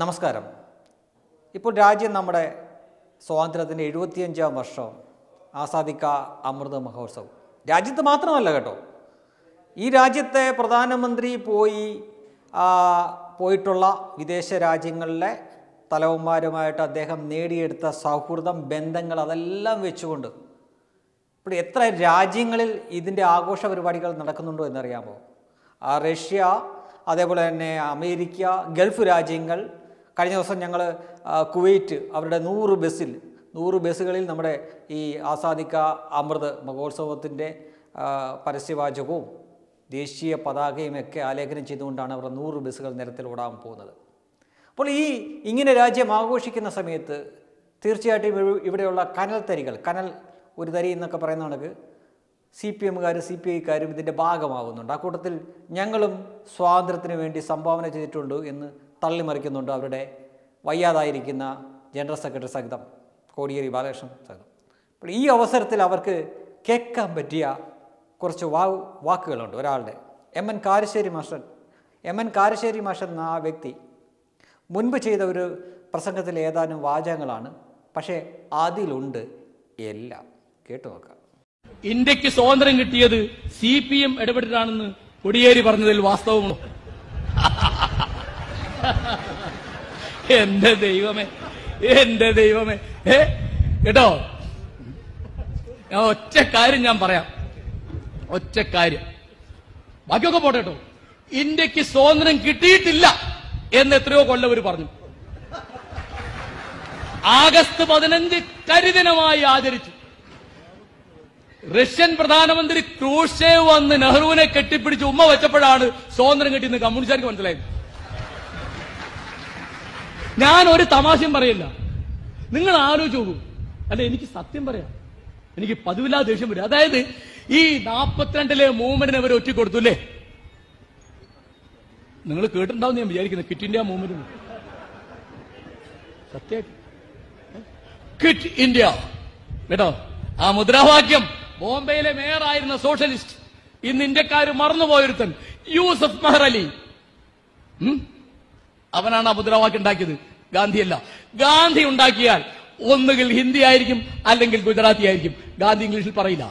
നമസ്കാരം ഇപ്പോൾ രാജ്യം നമ്മുടെ സ്വാതന്ത്ര്യത്തിൻ്റെ എഴുപത്തിയഞ്ചാം വർഷം ആസാദിക്ക അമൃത മഹോത്സവം രാജ്യത്ത് മാത്രമല്ല കേട്ടോ ഈ രാജ്യത്തെ പ്രധാനമന്ത്രി പോയി പോയിട്ടുള്ള വിദേശ രാജ്യങ്ങളിലെ തലവന്മാരുമായിട്ട് അദ്ദേഹം നേടിയെടുത്ത സൗഹൃദം ബന്ധങ്ങൾ അതെല്ലാം വെച്ചുകൊണ്ട് ഇപ്പോൾ എത്ര രാജ്യങ്ങളിൽ ഇതിൻ്റെ ആഘോഷ പരിപാടികൾ നടക്കുന്നുണ്ടോ എന്നറിയാമോ റഷ്യ അതേപോലെ തന്നെ അമേരിക്ക ഗൾഫ് രാജ്യങ്ങൾ കഴിഞ്ഞ ദിവസം ഞങ്ങൾ കുവൈറ്റ് അവരുടെ നൂറ് ബസ്സിൽ നൂറ് ബസ്സുകളിൽ നമ്മുടെ ഈ ആസാദിക്ക അമൃത് മഹോത്സവത്തിൻ്റെ പരസ്യവാചകവും ദേശീയ പതാകയും ഒക്കെ ആലേഖനം ചെയ്തുകൊണ്ടാണ് അവരുടെ നൂറ് ബസ്സുകൾ നിരത്തിൽ ഓടാൻ പോകുന്നത് അപ്പോൾ ഈ ഇങ്ങനെ രാജ്യം ആഘോഷിക്കുന്ന സമയത്ത് തീർച്ചയായിട്ടും ഇവിടെയുള്ള കനൽ തരികൾ കനൽ ഒരു തരി എന്നൊക്കെ പറയുന്ന കണക്ക് സി പി എമ്മുകാരും സി പി ഐക്കാരും ഇതിൻ്റെ ഭാഗമാകുന്നുണ്ട് ആ കൂട്ടത്തിൽ ഞങ്ങളും സ്വാതന്ത്ര്യത്തിന് വേണ്ടി സംഭാവന ചെയ്തിട്ടുണ്ട് എന്ന് തള്ളിമറിക്കുന്നുണ്ട് അവരുടെ വയ്യാതായിരിക്കുന്ന ജനറൽ സെക്രട്ടറി സഹിതം കോടിയേരി ബാലകൃഷ്ണൻ സഹിതം അപ്പോൾ ഈ അവസരത്തിൽ അവർക്ക് കേൾക്കാൻ പറ്റിയ കുറച്ച് വാ വാക്കുകളുണ്ട് ഒരാളുടെ എം എൻ കാരശ്ശേരി മാഷൻ എം എൻ കാരശ്ശേരി മാഷൻ എന്ന ആ വ്യക്തി മുൻപ് ചെയ്ത ഒരു പ്രസംഗത്തിൽ ഏതാനും വാചകങ്ങളാണ് പക്ഷേ അതിലുണ്ട് എല്ലാം കേട്ടു നോക്കാം ഇന്ത്യക്ക് സ്വാതന്ത്ര്യം കിട്ടിയത് സി പി എം ഇടപെട്ടിട്ടാണെന്ന് കൊടിയേരി പറഞ്ഞതിൽ വാസ്തവമുണ്ടോ എന്റെ ദൈവമേ എന്റെ ദൈവമേ ഏ കേട്ടോ ഞാൻ ഒറ്റ കാര്യം ഞാൻ പറയാം ഒറ്റ കാര്യം ബാക്കിയൊക്കെ പോട്ടെ കേട്ടോ ഇന്ത്യക്ക് സ്വാതന്ത്ര്യം കിട്ടിയിട്ടില്ല എന്ന് എത്രയോ കൊല്ലവർ പറഞ്ഞു ആഗസ്റ്റ് പതിനഞ്ച് കരിദിനമായി ആചരിച്ചു റഷ്യൻ പ്രധാനമന്ത്രി ക്രൂഷേവ് വന്ന് നെഹ്റുവിനെ കെട്ടിപ്പിടിച്ച് ഉമ്മ വെച്ചപ്പോഴാണ് സ്വാതന്ത്ര്യം കിട്ടിയെന്ന് കമ്മ്യൂണിസ്റ്റുകാർക്ക് മനസ്സിലായത് ഞാൻ ഒരു തമാശയും പറയില്ല നിങ്ങൾ ആലോചിച്ച് നോക്കൂ അല്ല എനിക്ക് സത്യം പറയാം എനിക്ക് പതിവില്ലാ ദേഷ്യം വരും അതായത് ഈ നാപ്പത്തിരണ്ടിലെ മൂവ്മെന്റിനെ അവർ ഒറ്റ കൊടുത്തു അല്ലേ നിങ്ങൾ കേട്ടിട്ടുണ്ടാവും ഞാൻ വിചാരിക്കുന്നത് ക്വിറ്റ് ഇന്ത്യ മൂവ്മെന്റ് സത്യമായിട്ട് കിറ്റ് ഇന്ത്യ കേട്ടോ ആ മുദ്രാവാക്യം ബോംബെയിലെ മേയറായിരുന്ന സോഷ്യലിസ്റ്റ് ഇന്ന് ഇന്ത്യക്കാർ മറന്നുപോയൊരുത്തൻ യൂസഫ് മെഹർ അലി അവനാണ് ആ മുദ്രാവാക്യം ഉണ്ടാക്കിയത് ഗാന്ധിയല്ല ഗാന്ധി ഉണ്ടാക്കിയാൽ ഒന്നുകിൽ ഹിന്ദി ആയിരിക്കും അല്ലെങ്കിൽ ഗുജറാത്തി ആയിരിക്കും ഗാന്ധി ഇംഗ്ലീഷിൽ പറയില്ല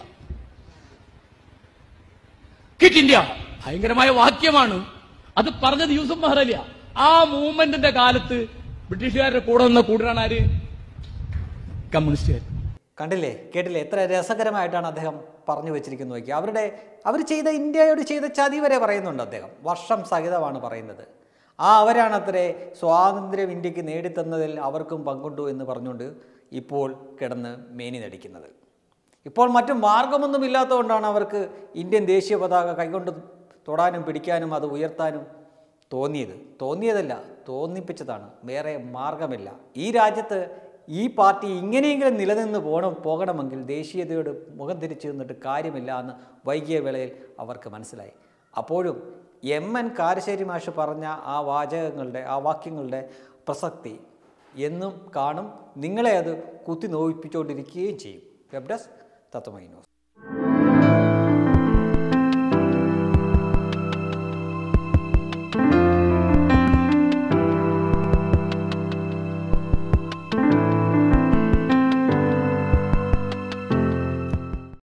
കിറ്റ് ഇന്ത്യ ഭയങ്കരമായ വാക്യമാണ് അത് പറഞ്ഞത് യൂസഫ് മഹറലിയ ആ മൂവ്മെന്റിന്റെ കാലത്ത് ബ്രിട്ടീഷുകാരുടെ കൂടെ നിന്ന കൂടുതലാണ് ആര് കമ്മ്യൂണിസ്റ്റുകാർ കണ്ടില്ലേ കേട്ടില്ലേ എത്ര രസകരമായിട്ടാണ് അദ്ദേഹം പറഞ്ഞു വെച്ചിരിക്കുന്നത് അവരുടെ അവർ ചെയ്ത ഇന്ത്യയോട് ചെയ്ത ചതി വരെ പറയുന്നുണ്ട് അദ്ദേഹം വർഷം സഹിതമാണ് പറയുന്നത് ആ അവരാണത്രേ സ്വാതന്ത്ര്യം ഇന്ത്യക്ക് നേടിത്തന്നതിൽ അവർക്കും പങ്കുണ്ടു എന്ന് പറഞ്ഞുകൊണ്ട് ഇപ്പോൾ കിടന്ന് മേനി നടിക്കുന്നത് ഇപ്പോൾ മറ്റു ഇല്ലാത്തതുകൊണ്ടാണ് അവർക്ക് ഇന്ത്യൻ ദേശീയ പതാക കൈകൊണ്ട് തൊടാനും പിടിക്കാനും അത് ഉയർത്താനും തോന്നിയത് തോന്നിയതല്ല തോന്നിപ്പിച്ചതാണ് വേറെ മാർഗമില്ല ഈ രാജ്യത്ത് ഈ പാർട്ടി ഇങ്ങനെയെങ്കിലും നിലനിന്ന് പോകണം പോകണമെങ്കിൽ ദേശീയതയോട് മുഖം തിരിച്ചു നിന്നിട്ട് കാര്യമില്ല എന്ന് വൈകിയ വേളയിൽ അവർക്ക് മനസ്സിലായി അപ്പോഴും എം എൻ കാരശ്ശേരി മാഷ് പറഞ്ഞ ആ വാചകങ്ങളുടെ ആ വാക്യങ്ങളുടെ പ്രസക്തി എന്നും കാണും നിങ്ങളെ അത് കുത്തി നോവിപ്പിച്ചുകൊണ്ടിരിക്കുകയും ചെയ്യും വെബ്ഡസ് തത്വമൈനോസ്